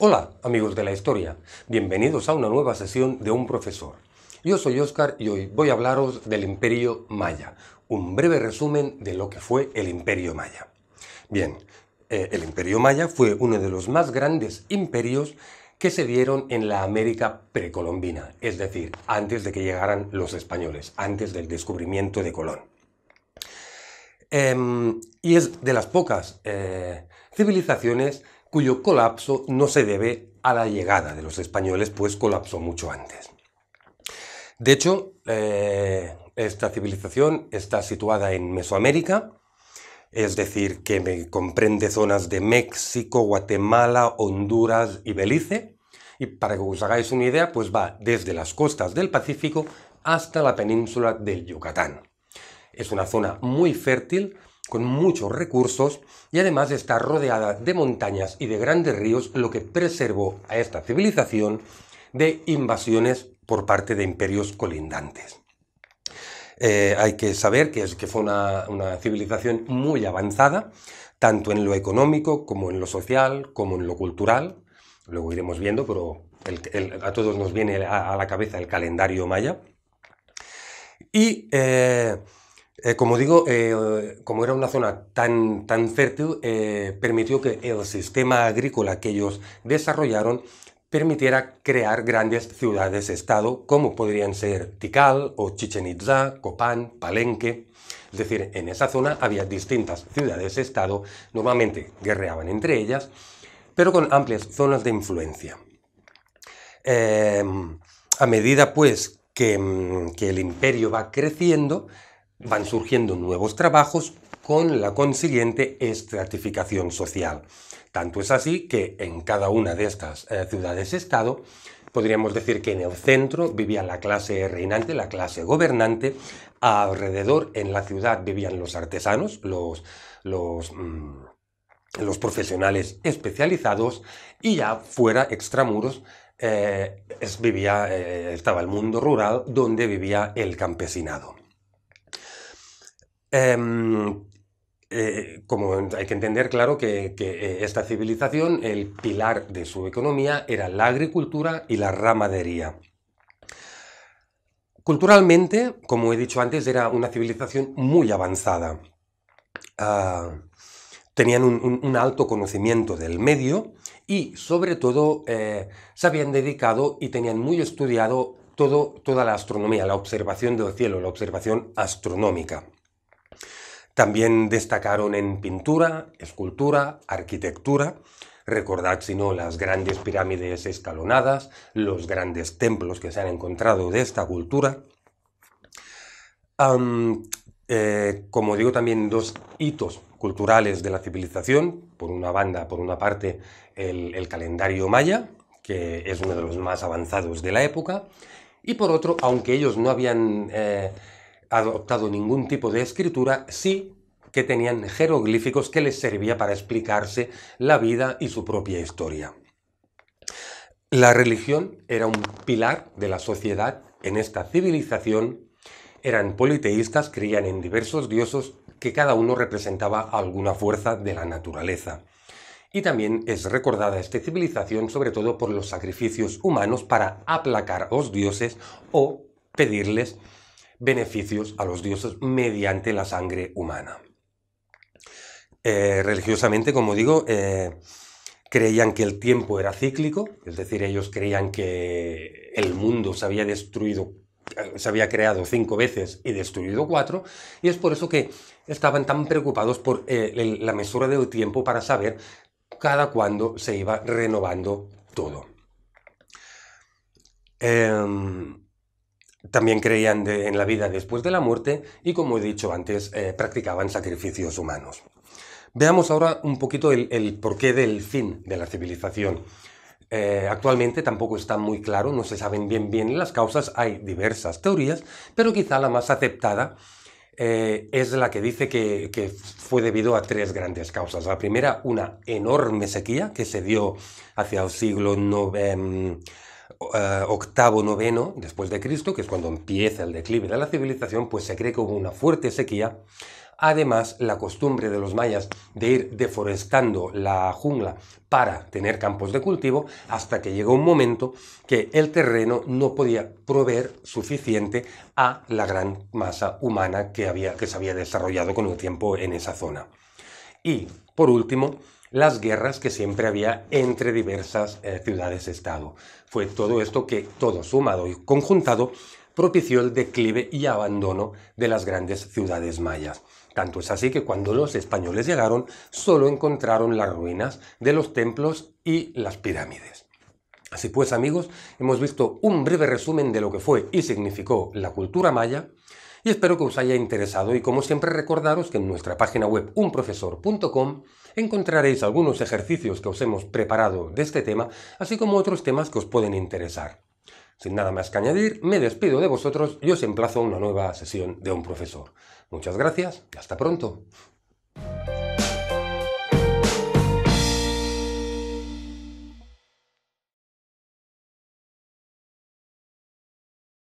Hola, amigos de la historia. Bienvenidos a una nueva sesión de Un Profesor. Yo soy Oscar y hoy voy a hablaros del Imperio Maya, un breve resumen de lo que fue el Imperio Maya. Bien, eh, el Imperio Maya fue uno de los más grandes imperios que se dieron en la América precolombina, es decir, antes de que llegaran los españoles, antes del descubrimiento de Colón. Em, y es de las pocas eh, civilizaciones cuyo colapso no se debe a la llegada de los españoles, pues colapsó mucho antes. De hecho, eh, esta civilización está situada en Mesoamérica, es decir, que comprende zonas de México, Guatemala, Honduras y Belice. Y para que os hagáis una idea, pues va desde las costas del Pacífico hasta la península del Yucatán. Es una zona muy fértil con muchos recursos y además está rodeada de montañas y de grandes ríos, lo que preservó a esta civilización de invasiones por parte de imperios colindantes. Eh, hay que saber que, es, que fue una, civilización muy avanzada, tanto en lo económico como en lo social, como en lo cultural. Luego iremos viendo, pero a todos nos viene a, la cabeza el calendario maya. Y eh, eh, como digo, eh, como era una zona tan, fértil, eh, permitió que el sistema agrícola que ellos desarrollaron permitiera crear grandes ciudades-estado como podrían ser Tikal o Chichen Itza, Copán, Palenque. Es decir, en esa zona había distintas ciudades-estado, normalmente guerreaban entre ellas, pero con amplias zonas de influencia. Em, a medida pues, mm, que el imperio va creciendo, van surgiendo nuevos trabajos con la consiguiente estratificación social. Tanto es así que en cada una de estas eh, ciudades-estado podríamos decir que en el centro vivía la clase reinante, la clase gobernante, alrededor en la ciudad vivían los artesanos, los, los, mm, profesionales especializados y ya fuera extramuros eh, vivía, eh, estaba el mundo rural donde vivía el campesinado. Em, eh, como hay que entender, claro, que, eh, esta civilización, el pilar de su economía era la agricultura y la ramadería. Culturalmente, como he dicho antes, era una civilización muy avanzada. Ah, tenían un, alto conocimiento del medio y, sobre todo, eh, se habían dedicado y tenían muy estudiado toda la astronomía, la observación del cielo, la observación astronómica. También destacaron en pintura, escultura, arquitectura, Recordad, si no, las grandes pirámides escalonadas, los grandes templos que se han encontrado de esta cultura. Eh, como digo, también dos hitos culturales de la civilización. Por una banda, por una parte, el, calendario maya, que es uno de los más avanzados de la época. Y por otro, aunque ellos no habían... Eh, adoptado ningún tipo de escritura, sí que tenían jeroglíficos que les servía para explicarse la vida y su propia historia. La religión era un pilar de la sociedad en esta civilización. Eran politeístas, creían en diversos dioses que cada uno representaba alguna fuerza de la naturaleza. Y también es recordada esta civilización sobre todo por los sacrificios humanos para aplacar a los dioses o pedirles beneficios a los dioses mediante la sangre humana. Eh, religiosamente, como digo, eh, creían que el tiempo era cíclico, es decir, ellos creían que el mundo se había destruido, eh, se había creado cinco veces y destruido cuatro, y es por eso que estaban tan preocupados por la mesura del tiempo para saber cada cuándo se iba renovando todo. Em, también creían en la vida después de la muerte y, como he dicho antes, eh, practicaban sacrificios humanos. Veamos ahora un poquito el, porqué del fin de la civilización. Eh, actualmente tampoco está muy claro, no se saben bien bien las causas, hay diversas teorías, pero quizá la más aceptada eh, es la que dice que, fue debido a tres grandes causas. La primera, una enorme sequía que se dio hacia el siglo eh, octavo, noveno después de Cristo, que es cuando empieza el declive de la civilización, pues se cree que hubo una fuerte sequía. Además, la costumbre de los mayas de ir deforestando la jungla para tener campos de cultivo, hasta que llegó un momento que el terreno no podía proveer suficiente a la gran masa humana que se había desarrollado con el tiempo en esa zona. Y, por último, las guerras que siempre había entre diversas eh, ciudades-estado. Fue todo esto que, todo sumado y conjuntado, propició el declive y abandono de las grandes ciudades mayas. Tanto es así que cuando los españoles llegaron, solo encontraron las ruinas de los templos y las pirámides. Así pues, amigos, hemos visto un breve resumen de lo que fue y significó la cultura maya, y espero que os haya interesado y como siempre recordaros que en nuestra página web unprofesor.com encontraréis algunos ejercicios que os hemos preparado de este tema, así como otros temas que os pueden interesar. Sin nada más que añadir, me despido de vosotros y os emplazo a una nueva sesión de un profesor. Muchas gracias y hasta pronto.